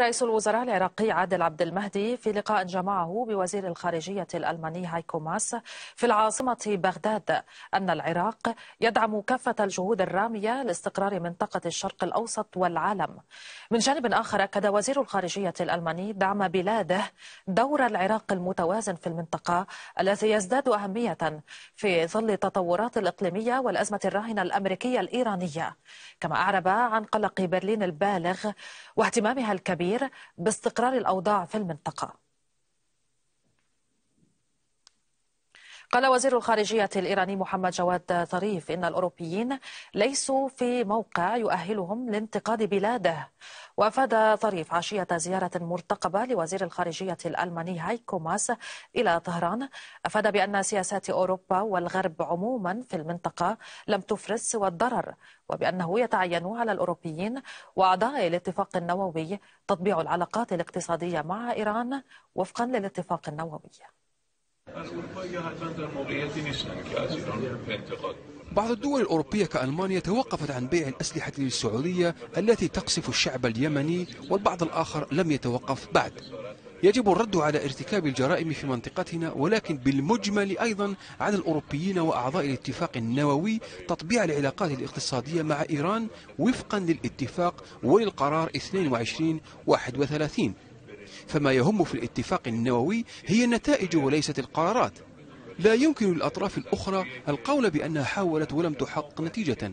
رئيس الوزراء العراقي عادل عبد المهدي في لقاء جمعه بوزير الخارجية الألماني هايكو ماس في العاصمة بغداد أن العراق يدعم كافة الجهود الرامية لاستقرار منطقة الشرق الأوسط والعالم من جانب آخر أكد وزير الخارجية الألماني دعم بلاده دور العراق المتوازن في المنطقة الذي يزداد أهمية في ظل التطورات الإقليمية والأزمة الراهنة الأمريكية الإيرانية كما أعرب عن قلق برلين البالغ واهتمامها الكبير كبير باستقرار الأوضاع في المنطقة قال وزير الخارجية الإيراني محمد جواد ظريف إن الأوروبيين ليسوا في موقع يؤهلهم لانتقاد بلاده وأفاد ظريف عشية زيارة مرتقبة لوزير الخارجية الألماني هايكو ماس إلى طهران أفاد بأن سياسات أوروبا والغرب عموما في المنطقة لم تفرز سوى الضرر وبأنه يتعين على الأوروبيين وأعضاء الاتفاق النووي تطبيع العلاقات الاقتصادية مع إيران وفقا للاتفاق النووي بعض الدول الأوروبية كألمانيا توقفت عن بيع الأسلحة للسعودية التي تقصف الشعب اليمني والبعض الآخر لم يتوقف بعد يجب الرد على ارتكاب الجرائم في منطقتنا ولكن بالمجمل أيضا على الأوروبيين وأعضاء الاتفاق النووي تطبيع العلاقات الاقتصادية مع إيران وفقا للاتفاق وللقرار 2231 فما يهم في الاتفاق النووي هي النتائج وليست القرارات لا يمكن للأطراف الأخرى القول بأنها حاولت ولم تحقق نتيجة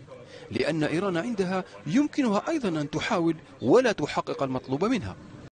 لأن إيران عندها يمكنها أيضا أن تحاول ولا تحقق المطلوب منها